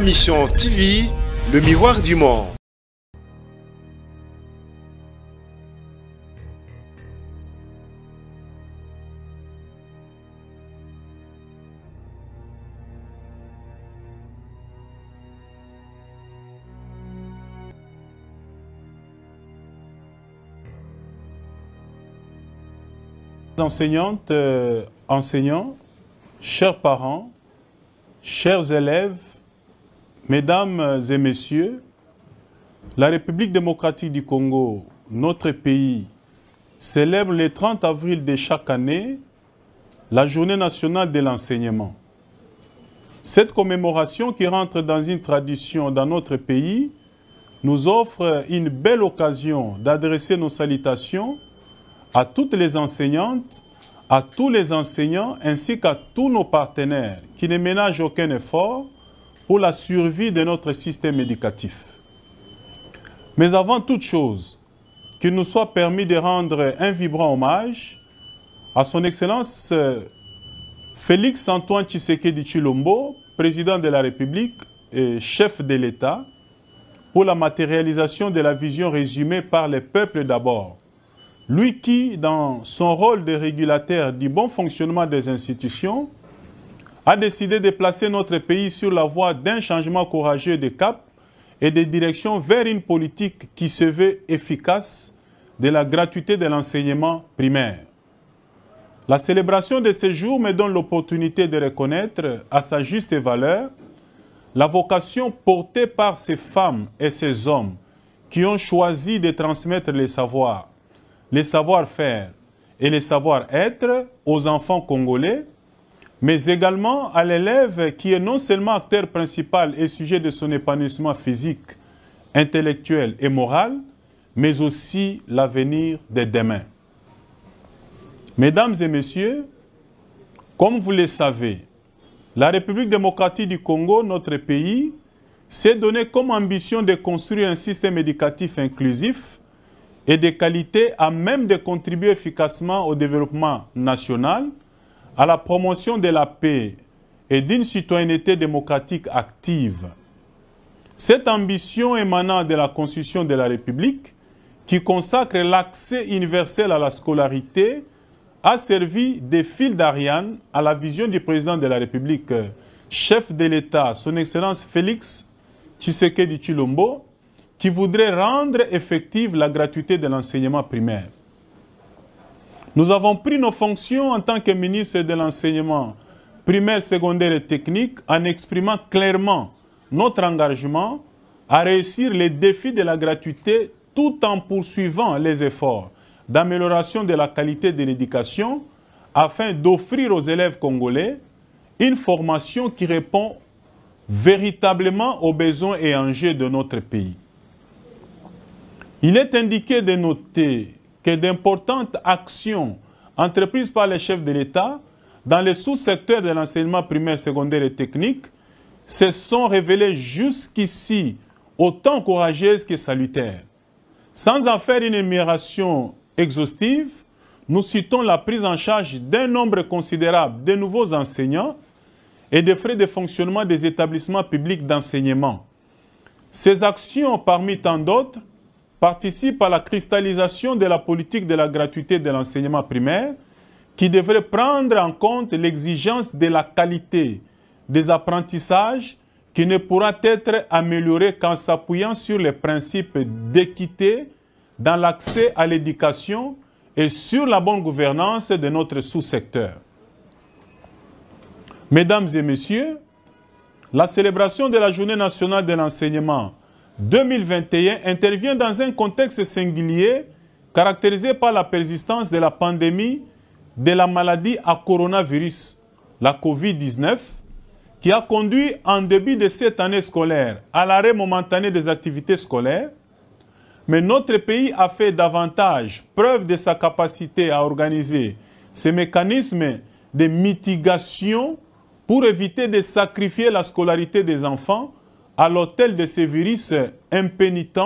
Mission TV, le miroir du monde. Enseignantes, euh, enseignants, chers parents, chers élèves, Mesdames et messieurs, la République démocratique du Congo, notre pays, célèbre le 30 avril de chaque année la journée nationale de l'enseignement. Cette commémoration qui rentre dans une tradition dans notre pays nous offre une belle occasion d'adresser nos salutations à toutes les enseignantes, à tous les enseignants ainsi qu'à tous nos partenaires qui ne ménagent aucun effort pour la survie de notre système éducatif. Mais avant toute chose, qu'il nous soit permis de rendre un vibrant hommage à son Excellence euh, Félix Antoine Tshisekedi Chilombo, président de la République et chef de l'État, pour la matérialisation de la vision résumée par les peuples d'abord. Lui qui, dans son rôle de régulateur du bon fonctionnement des institutions, a décidé de placer notre pays sur la voie d'un changement courageux de cap et de direction vers une politique qui se veut efficace de la gratuité de l'enseignement primaire. La célébration de ce jour me donne l'opportunité de reconnaître à sa juste valeur la vocation portée par ces femmes et ces hommes qui ont choisi de transmettre les savoirs, les savoir-faire et les savoir-être aux enfants congolais mais également à l'élève qui est non seulement acteur principal et sujet de son épanouissement physique, intellectuel et moral, mais aussi l'avenir de demain. Mesdames et messieurs, comme vous le savez, la République démocratique du Congo, notre pays, s'est donné comme ambition de construire un système éducatif inclusif et de qualité à même de contribuer efficacement au développement national, à la promotion de la paix et d'une citoyenneté démocratique active. Cette ambition émanant de la Constitution de la République, qui consacre l'accès universel à la scolarité, a servi de fil d'Ariane à la vision du président de la République, chef de l'État, son Excellence Félix Tshisekedi Chilombo, qui voudrait rendre effective la gratuité de l'enseignement primaire. Nous avons pris nos fonctions en tant que ministre de l'enseignement primaire, secondaire et technique en exprimant clairement notre engagement à réussir les défis de la gratuité tout en poursuivant les efforts d'amélioration de la qualité de l'éducation afin d'offrir aux élèves congolais une formation qui répond véritablement aux besoins et enjeux de notre pays. Il est indiqué de noter que d'importantes actions entreprises par les chefs de l'État dans les sous-secteurs de l'enseignement primaire, secondaire et technique se sont révélées jusqu'ici autant courageuses que salutaires. Sans en faire une énumération exhaustive, nous citons la prise en charge d'un nombre considérable de nouveaux enseignants et des frais de fonctionnement des établissements publics d'enseignement. Ces actions, parmi tant d'autres, participe à la cristallisation de la politique de la gratuité de l'enseignement primaire qui devrait prendre en compte l'exigence de la qualité des apprentissages qui ne pourra être améliorée qu'en s'appuyant sur les principes d'équité dans l'accès à l'éducation et sur la bonne gouvernance de notre sous-secteur. Mesdames et messieurs, la célébration de la Journée nationale de l'enseignement 2021 intervient dans un contexte singulier caractérisé par la persistance de la pandémie de la maladie à coronavirus, la COVID-19, qui a conduit en début de cette année scolaire à l'arrêt momentané des activités scolaires. Mais notre pays a fait davantage preuve de sa capacité à organiser ces mécanismes de mitigation pour éviter de sacrifier la scolarité des enfants à l'hôtel de ces virus impénitent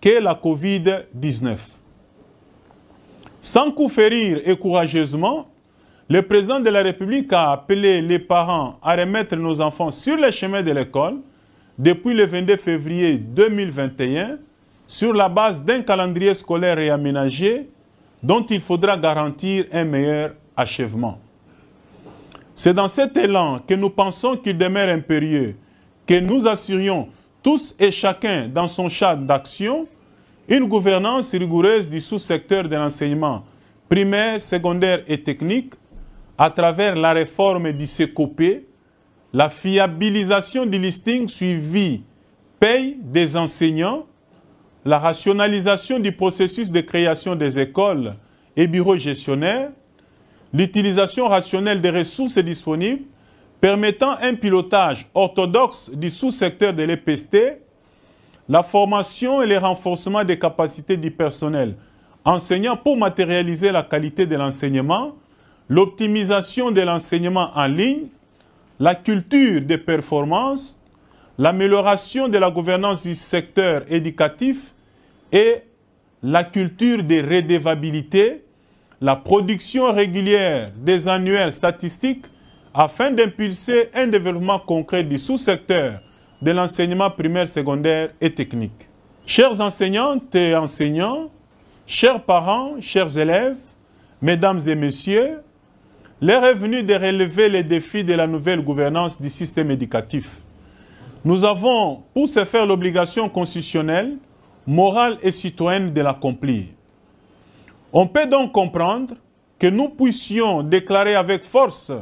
qu'est la COVID-19. Sans coup férir et courageusement, le président de la République a appelé les parents à remettre nos enfants sur le chemin de l'école depuis le 22 février 2021 sur la base d'un calendrier scolaire réaménagé dont il faudra garantir un meilleur achèvement. C'est dans cet élan que nous pensons qu'il demeure impérieux que nous assurions tous et chacun dans son chat d'action une gouvernance rigoureuse du sous-secteur de l'enseignement primaire, secondaire et technique à travers la réforme du CECOPE, la fiabilisation du listing suivi paye des enseignants, la rationalisation du processus de création des écoles et bureaux gestionnaires, l'utilisation rationnelle des ressources disponibles permettant un pilotage orthodoxe du sous-secteur de l'EPST, la formation et le renforcement des capacités du personnel enseignant pour matérialiser la qualité de l'enseignement, l'optimisation de l'enseignement en ligne, la culture des performances, l'amélioration de la gouvernance du secteur éducatif et la culture des redevabilités, la production régulière des annuels statistiques afin d'impulser un développement concret du sous-secteur de l'enseignement primaire, secondaire et technique. Chères enseignantes et enseignants, chers parents, chers élèves, mesdames et messieurs, l'heure est venue de relever les défis de la nouvelle gouvernance du système éducatif. Nous avons, pour se faire l'obligation constitutionnelle, morale et citoyenne de l'accomplir. On peut donc comprendre que nous puissions déclarer avec force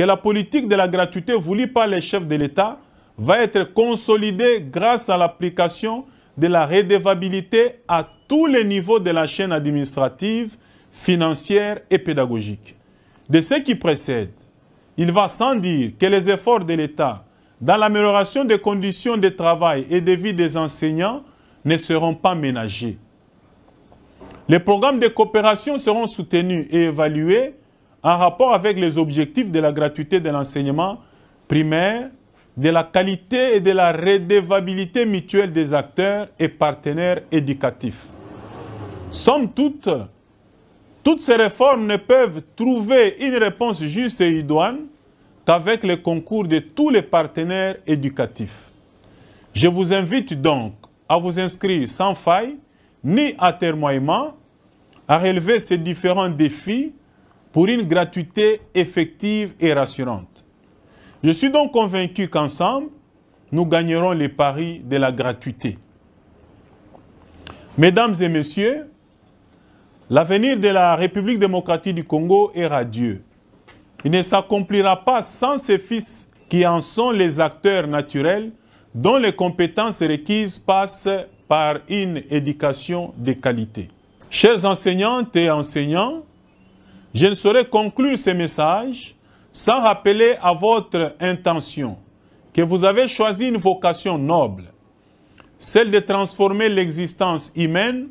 que la politique de la gratuité voulue par les chefs de l'État va être consolidée grâce à l'application de la redevabilité à tous les niveaux de la chaîne administrative, financière et pédagogique. De ce qui précède, il va sans dire que les efforts de l'État dans l'amélioration des conditions de travail et de vie des enseignants ne seront pas ménagés. Les programmes de coopération seront soutenus et évalués en rapport avec les objectifs de la gratuité de l'enseignement primaire, de la qualité et de la redevabilité mutuelle des acteurs et partenaires éducatifs. Somme toute, toutes ces réformes ne peuvent trouver une réponse juste et idoine qu'avec le concours de tous les partenaires éducatifs. Je vous invite donc à vous inscrire sans faille ni à termoiement, à relever ces différents défis pour une gratuité effective et rassurante. Je suis donc convaincu qu'ensemble, nous gagnerons les paris de la gratuité. Mesdames et messieurs, l'avenir de la République démocratique du Congo est radieux. Il ne s'accomplira pas sans ses fils qui en sont les acteurs naturels dont les compétences requises passent par une éducation de qualité. Chers enseignantes et enseignants, je ne saurais conclure ce message sans rappeler à votre intention que vous avez choisi une vocation noble, celle de transformer l'existence humaine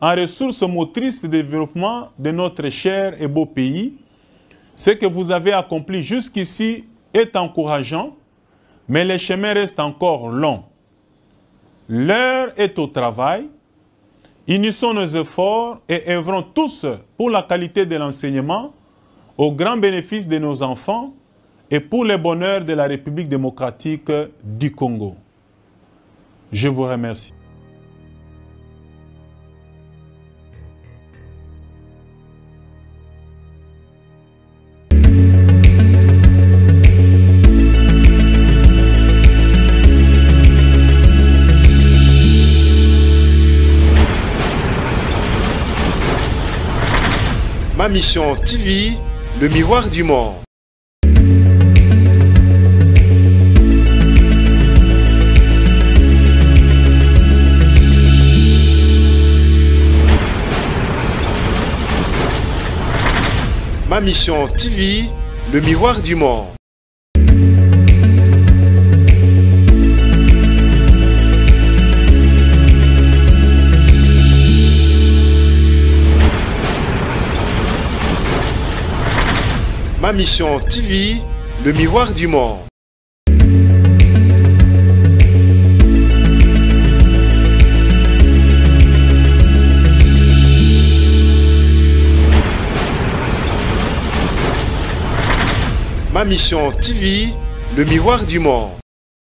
en ressource motrice de développement de notre cher et beau pays. Ce que vous avez accompli jusqu'ici est encourageant, mais le chemin reste encore long. L'heure est au travail, Unissons nos efforts et œuvrons tous pour la qualité de l'enseignement, au grand bénéfice de nos enfants et pour le bonheur de la République démocratique du Congo. Je vous remercie. ma mission TV, le miroir du monde. Ma mission TV, le miroir du monde. Ma Mission TV, le miroir du monde. Ma Mission TV, le miroir du monde.